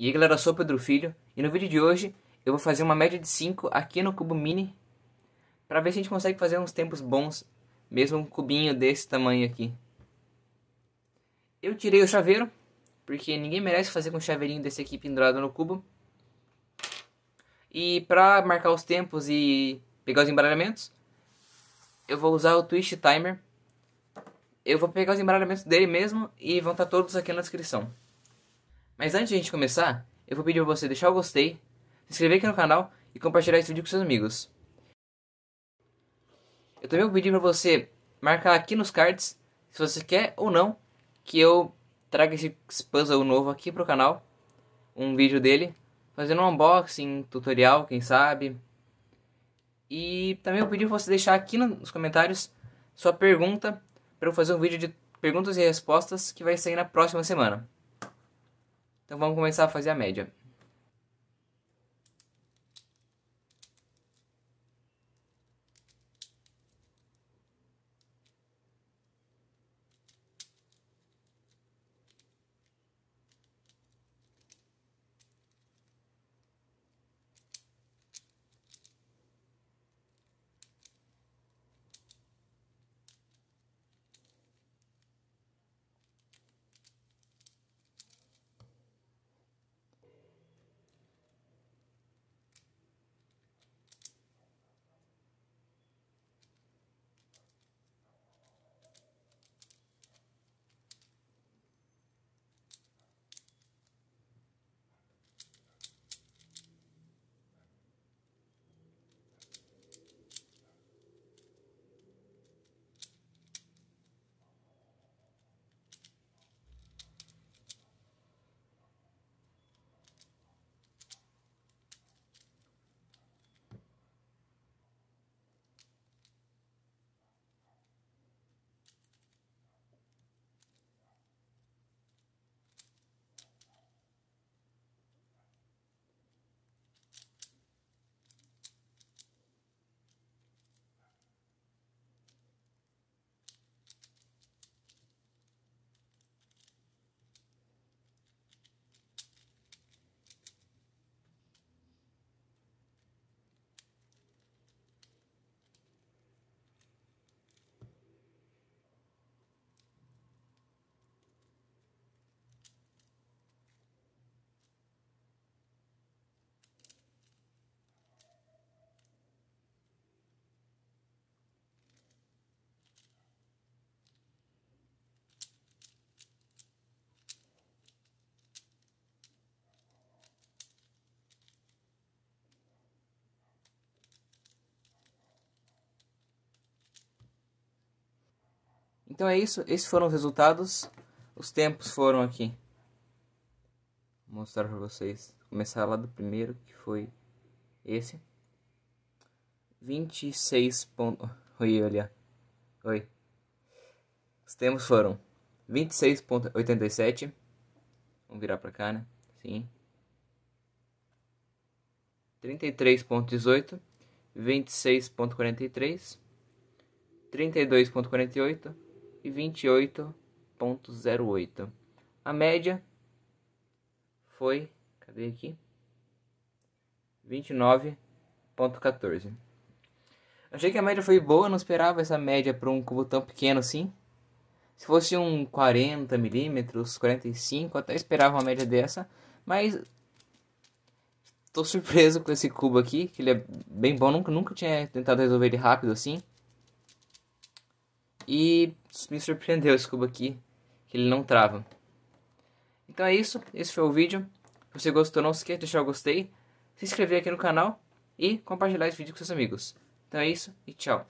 E aí galera, eu sou o Pedro Filho e no vídeo de hoje eu vou fazer uma média de 5 aqui no cubo mini para ver se a gente consegue fazer uns tempos bons mesmo um cubinho desse tamanho aqui. Eu tirei o chaveiro porque ninguém merece fazer com um chaveirinho desse aqui pendurado no cubo. E para marcar os tempos e pegar os embaralhamentos, eu vou usar o Twist Timer. Eu vou pegar os embaralhamentos dele mesmo e vão estar tá todos aqui na descrição. Mas antes de a gente começar, eu vou pedir pra você deixar o gostei, se inscrever aqui no canal e compartilhar esse vídeo com seus amigos. Eu também vou pedir pra você marcar aqui nos cards se você quer ou não que eu traga esse puzzle novo aqui pro canal, um vídeo dele, fazendo um unboxing, tutorial, quem sabe. E também vou pedir pra você deixar aqui nos comentários sua pergunta para eu fazer um vídeo de perguntas e respostas que vai sair na próxima semana. Então vamos começar a fazer a média. Então é isso, esses foram os resultados. Os tempos foram aqui. Vou mostrar para vocês. Começar lá do primeiro, que foi esse. 26 ponto... Oi, olha. Oi. Os tempos foram 26.87. Vamos virar para cá, né? Sim. 33.18, 26.43, 32.48, e 28.08. A média foi, cadê aqui? 29.14. Achei que a média foi boa, não esperava essa média para um cubo tão pequeno assim. Se fosse um 40 milímetros, 45, até esperava uma média dessa, mas tô surpreso com esse cubo aqui, que ele é bem bom, nunca, nunca tinha tentado resolver ele rápido assim. E me surpreendeu esse cubo aqui, que ele não trava. Então é isso, esse foi o vídeo. Se você gostou, não esqueça de deixar o gostei, se inscrever aqui no canal e compartilhar esse vídeo com seus amigos. Então é isso e tchau.